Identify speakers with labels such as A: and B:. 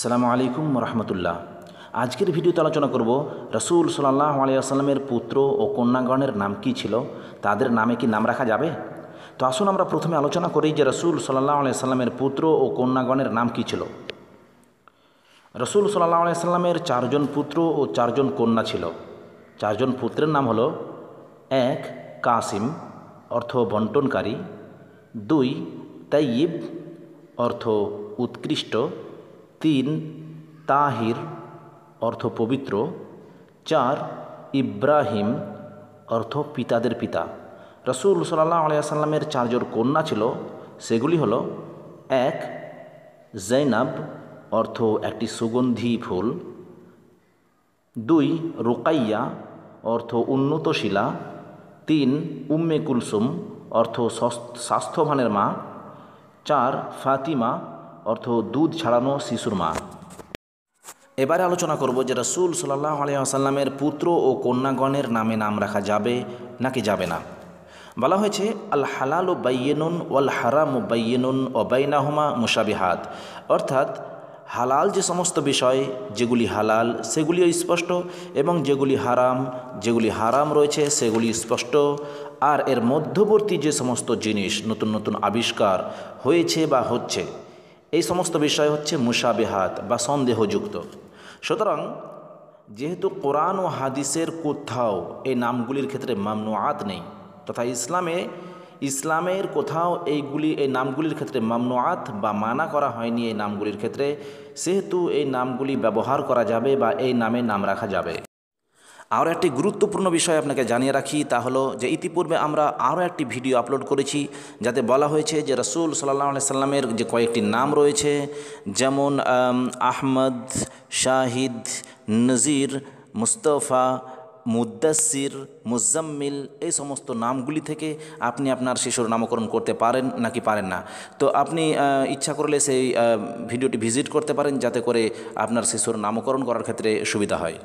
A: আসসালামু আলাইকুম রহমতুল্লাহ আজকের ভিডিওতে আলোচনা করব রসুল সাল্লাহ আলিয়াসাল্লামের পুত্র ও কন্যাগণের নাম কি ছিল তাদের নামে কি নাম রাখা যাবে তো আসুন আমরা প্রথমে আলোচনা করি যে রসুল সাল্লাহ আলিয়াল্লামের পুত্র ও কন্যাগণের নাম কি ছিল রসুল সাল্লাহ আলিয়াল্লামের চারজন পুত্র ও চারজন কন্যা ছিল চারজন পুত্রের নাম হলো এক কাসিম অর্থ বন্টনকারী দুই তাইব অর্থ উৎকৃষ্ট তিন তাহির অর্থ পবিত্র চার ইব্রাহিম অর্থ পিতাদের পিতা রসুল সাল্লাহ আলিয়াসাল্লামের চারজন কন্যা ছিল সেগুলি হল এক জৈনাব অর্থ একটি সুগন্ধি ফুল দুই রোকাইয়া অর্থ উন্নত শিলা তিন উম্মে কুলসুম অর্থ স্বাস্থ্যবানের মা চার ফাতিমা অর্থ দুধ ছাড়ানো শিশুর মা এবারে আলোচনা করব যে রসুল সাল্লাহ আলিয়াসাল্লামের পুত্র ও কন্যাগণের নামে নাম রাখা যাবে নাকি যাবে না বলা হয়েছে আল হালাল ও বাইয়েনুন ওয়াল হারাম ও বাইয়েনুন ও বাইনাহমা মুসাবিহাত অর্থাৎ হালাল যে সমস্ত বিষয় যেগুলি হালাল সেগুলিও স্পষ্ট এবং যেগুলি হারাম যেগুলি হারাম রয়েছে সেগুলি স্পষ্ট আর এর মধ্যবর্তী যে সমস্ত জিনিস নতুন নতুন আবিষ্কার হয়েছে বা হচ্ছে এই সমস্ত বিষয় হচ্ছে মুসাবেহাত বা সন্দেহযুক্ত সুতরাং যেহেতু কোরআন ও হাদিসের কোথাও এই নামগুলির ক্ষেত্রে মামনুয়াত নেই তথা ইসলামে ইসলামের কোথাও এইগুলি এই নামগুলির ক্ষেত্রে মামনুয়াত বা মানা করা হয়নি এই নামগুলির ক্ষেত্রে সেহেতু এই নামগুলি ব্যবহার করা যাবে বা এই নামে নাম রাখা যাবে আরও একটি গুরুত্বপূর্ণ বিষয় আপনাকে জানিয়ে রাখি তা হলো যে ইতিপূর্বে আমরা আরও একটি ভিডিও আপলোড করেছি যাতে বলা হয়েছে যে রসুল সাল্লাহ আলি সাল্লামের যে কয়েকটি নাম রয়েছে যেমন আহমদ শাহিদ নজির মুস্তফা মুদাসির মুজাম্মিল এই সমস্ত নামগুলি থেকে আপনি আপনার শিশুর নামকরণ করতে পারেন নাকি পারেন না তো আপনি ইচ্ছা করলে সেই ভিডিওটি ভিজিট করতে পারেন যাতে করে আপনার শিশুর নামকরণ করার ক্ষেত্রে সুবিধা হয়